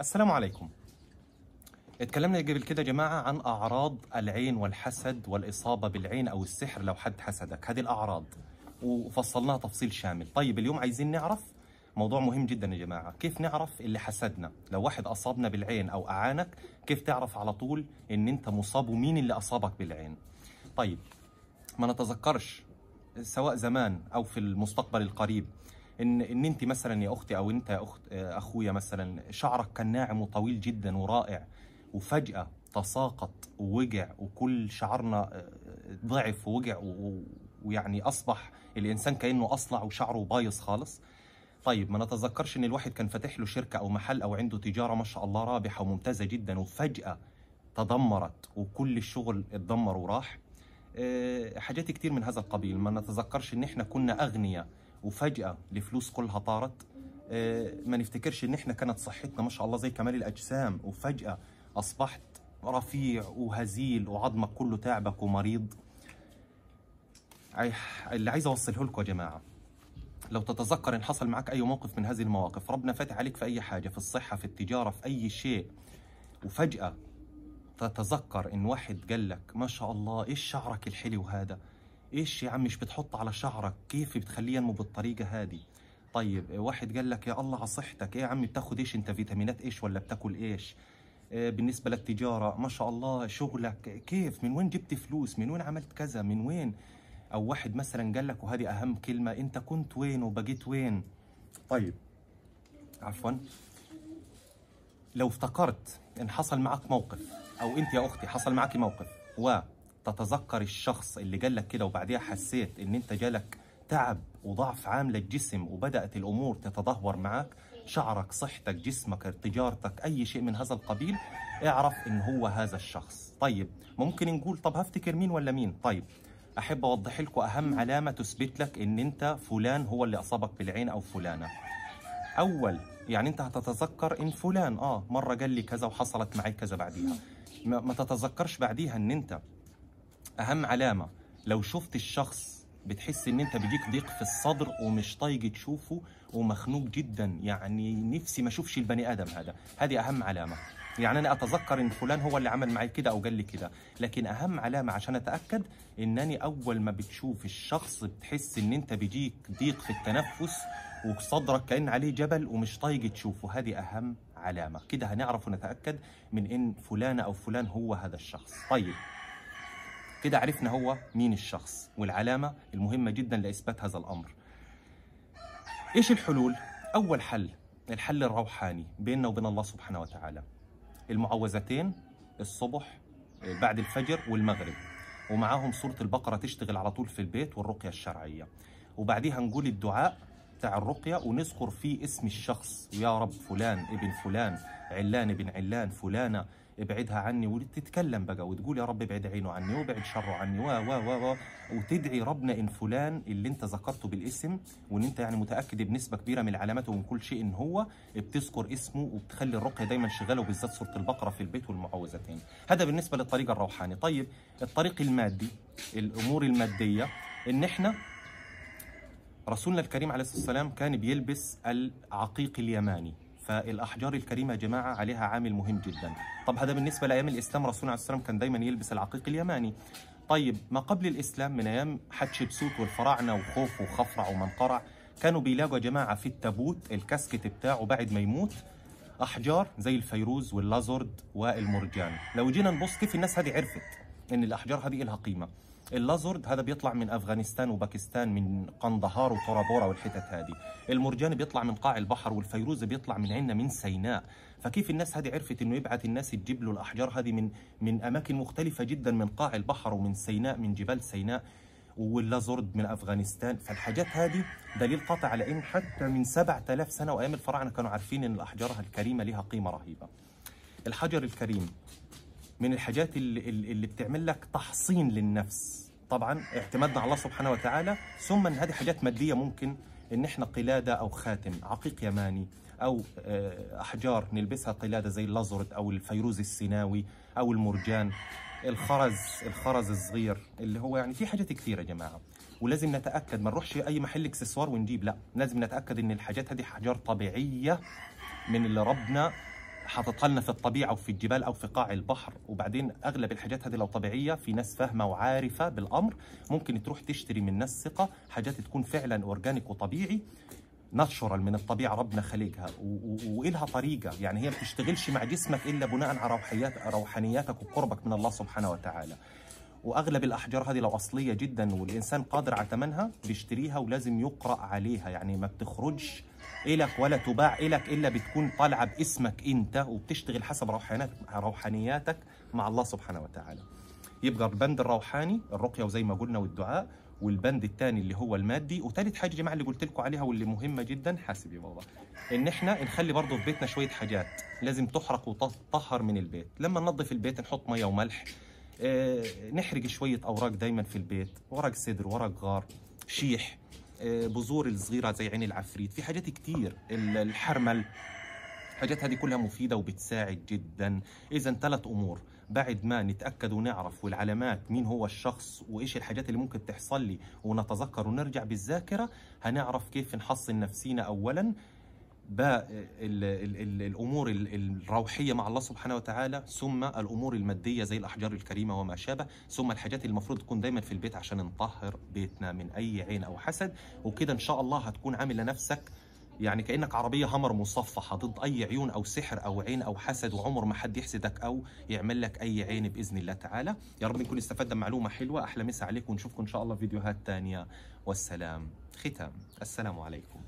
السلام عليكم اتكلمنا قبل كده يا جماعة عن أعراض العين والحسد والإصابة بالعين أو السحر لو حد حسدك هذه الأعراض وفصلناها تفصيل شامل طيب اليوم عايزين نعرف موضوع مهم جدا يا جماعة كيف نعرف اللي حسدنا لو واحد أصابنا بالعين أو أعانك كيف تعرف على طول إن أنت مصاب ومين اللي أصابك بالعين طيب ما نتذكرش سواء زمان أو في المستقبل القريب ان ان انت مثلا يا اختي او انت يا اخت اخويا مثلا شعرك كان ناعم وطويل جدا ورائع وفجاه تساقط ووجع وكل شعرنا آه، ضعف ووجع ويعني اصبح الانسان كانه اصلع وشعره بايظ خالص طيب ما نتذكرش ان الواحد كان فاتح له شركه او محل او عنده تجاره ما شاء الله رابحه وممتازه جدا وفجاه تدمرت وكل الشغل اتدمر وراح آه، حاجات كتير من هذا القبيل ما نتذكرش ان احنا كنا اغنياء وفجاه الفلوس كلها طارت آه، ما نفتكرش ان احنا كانت صحتنا ما شاء الله زي كمال الاجسام وفجاه اصبحت رفيع وهزيل وعظمك كله تعبك ومريض اللي عايز اوصله لكم يا جماعه لو تتذكر ان حصل معاك اي موقف من هذه المواقف ربنا فاتح عليك في اي حاجه في الصحه في التجاره في اي شيء وفجاه تتذكر ان واحد قال لك ما شاء الله ايش شعرك الحلو هذا ايش يا عم مش بتحط على شعرك كيف بتخليه ينمو بالطريقه هذه طيب واحد قال لك يا الله على صحتك ايه يا عم بتاخد ايش انت فيتامينات ايش ولا بتاكل ايش إيه، بالنسبه للتجاره ما شاء الله شغلك كيف من وين جبت فلوس من وين عملت كذا من وين او واحد مثلا قال لك وهذه اهم كلمه انت كنت وين وبقيت وين طيب عفوا لو افتكرت ان حصل معك موقف او انت يا اختي حصل معك موقف و تتذكر الشخص اللي قال لك كده وبعديها حسيت ان انت جالك تعب وضعف عام للجسم وبدأت الأمور تتدهور معك شعرك صحتك جسمك تجارتك أي شيء من هذا القبيل اعرف إن هو هذا الشخص طيب ممكن نقول طب هفتكر مين ولا مين طيب أحب أوضح لكم أهم علامة تثبت لك إن أنت فلان هو اللي أصابك بالعين أو فلانة أول يعني أنت هتتذكر إن فلان آه مرة قال لي كذا وحصلت معي كذا بعديها ما تتذكرش بعديها إن أنت اهم علامه لو شفت الشخص بتحس ان انت بيجيك ضيق في الصدر ومش طايق تشوفه ومخنوق جدا يعني نفسي ما اشوفش البني ادم هذا هذه اهم علامه يعني انا اتذكر ان فلان هو اللي عمل معي كده او قال لي كده لكن اهم علامه عشان اتاكد انني اول ما بتشوف الشخص بتحس ان انت بيجيك ضيق في التنفس وصدرك كان عليه جبل ومش طايق تشوفه هذه اهم علامه كده هنعرف ونتاكد من ان فلان او فلان هو هذا الشخص طيب كده عرفنا هو مين الشخص والعلامة المهمة جدا لإثبات هذا الأمر إيش الحلول؟ أول حل الحل الروحاني بيننا وبين الله سبحانه وتعالى المعوذتين الصبح بعد الفجر والمغرب ومعاهم سورة البقرة تشتغل على طول في البيت والرقية الشرعية وبعديها نقول الدعاء بتاع الرقية ونذكر فيه اسم الشخص يا رب فلان ابن فلان علان ابن علان فلانة ابعدها عني وتتكلم بقى وتقول يا رب ابعد عينه عني وابعد شره عني و و و وتدعي ربنا ان فلان اللي انت ذكرته بالاسم وان انت يعني متاكد بنسبه كبيره من علاماته ومن كل شيء ان هو بتذكر اسمه وبتخلي الرقيه دايما شغاله وبالذات سوره البقره في البيت والمعوذتين هذا بالنسبه للطريق الروحاني طيب الطريق المادي الامور الماديه ان احنا رسولنا الكريم عليه الصلاه والسلام كان بيلبس العقيق اليماني فالاحجار الكريمه يا جماعه عليها عامل مهم جدا طب هذا بالنسبه لايام الاسلام الله عليه والسلام كان دايما يلبس العقيق اليماني طيب ما قبل الاسلام من ايام حتشبسوت والفراعنه وخوف وخفرع ومنقرع كانوا بيلاقوا يا جماعه في التابوت الكاسكت بتاعه بعد ما يموت احجار زي الفيروز واللازورد والمرجان لو جينا نبص كيف الناس هذه عرفت ان الاحجار هذه لها قيمه اللازورد هذا بيطلع من افغانستان وباكستان من قندهار وطرابورا والحتت هذه المرجان بيطلع من قاع البحر والفيروز بيطلع من عندنا من سيناء فكيف الناس هذه عرفت انه يبعث الناس تجيب له الاحجار هذه من من اماكن مختلفه جدا من قاع البحر ومن سيناء من جبال سيناء واللازورد من افغانستان فالحاجات هذه دليل قاطع على ان حتى من 7000 سنه وايام الفراعنه كانوا عارفين ان الاحجار الكريمه لها قيمه رهيبه الحجر الكريم من الحاجات اللي, اللي بتعمل لك تحصين للنفس طبعا اعتمادنا على الله سبحانه وتعالى ثم ان هذه حاجات ماديه ممكن ان احنا قلاده او خاتم عقيق يماني او آه، احجار نلبسها قلاده زي اللازورت او الفيروز السيناوي او المرجان الخرز الخرز الصغير اللي هو يعني في حاجات كثيره يا جماعه ولازم نتاكد ما نروحش اي محل اكسسوار ونجيب لا لازم نتاكد ان الحاجات هذه احجار طبيعيه من اللي ربنا حاططها لنا في الطبيعه وفي الجبال او في قاع البحر وبعدين اغلب الحاجات هذه لو طبيعيه في ناس فاهمه وعارفه بالامر ممكن تروح تشتري من ناس ثقه حاجات تكون فعلا اورجانيك وطبيعي ناتشورال من الطبيعه ربنا خالقها والها طريقه يعني هي ما بتشتغلش مع جسمك الا بناء على روحيات روحانياتك وقربك من الله سبحانه وتعالى واغلب الاحجار هذه لو اصليه جدا والانسان قادر على ثمنها بيشتريها ولازم يقرا عليها يعني ما بتخرجش إلك ولا تباع إلك إلا بتكون طالعة باسمك أنت وبتشتغل حسب روحانياتك مع الله سبحانه وتعالى يبقى البند الروحاني الرقية وزي ما قلنا والدعاء والبند الثاني اللي هو المادي وثالث حاجه يا جماعه اللي قلت لكم عليها واللي مهمه جدا حاسبي بابا ان احنا نخلي برضه في بيتنا شويه حاجات لازم تحرق وتطهر من البيت لما ننظف البيت نحط ميه وملح آه، نحرق شويه اوراق دايما في البيت ورق سدر ورق غار شيح آه، بذور الصغيره زي عين العفريت في حاجات كتير الحرمل الحاجات هذه كلها مفيده وبتساعد جدا اذا ثلاث امور بعد ما نتاكد ونعرف والعلامات مين هو الشخص وايش الحاجات اللي ممكن تحصل لي ونتذكر ونرجع بالذاكره هنعرف كيف نحصن نفسينا اولا بالامور الروحيه مع الله سبحانه وتعالى ثم الامور الماديه زي الاحجار الكريمه وما شابه ثم الحاجات اللي المفروض تكون دايما في البيت عشان نطهر بيتنا من اي عين او حسد وكده ان شاء الله هتكون عامل لنفسك يعني كانك عربيه همر مصفحه ضد اي عيون او سحر او عين او حسد وعمر ما حد يحسدك او يعمل لك اي عين باذن الله تعالى يا رب نكون استفدنا معلومه حلوه احلى مسا عليكم ونشوفكم ان شاء الله في فيديوهات ثانيه والسلام ختام السلام عليكم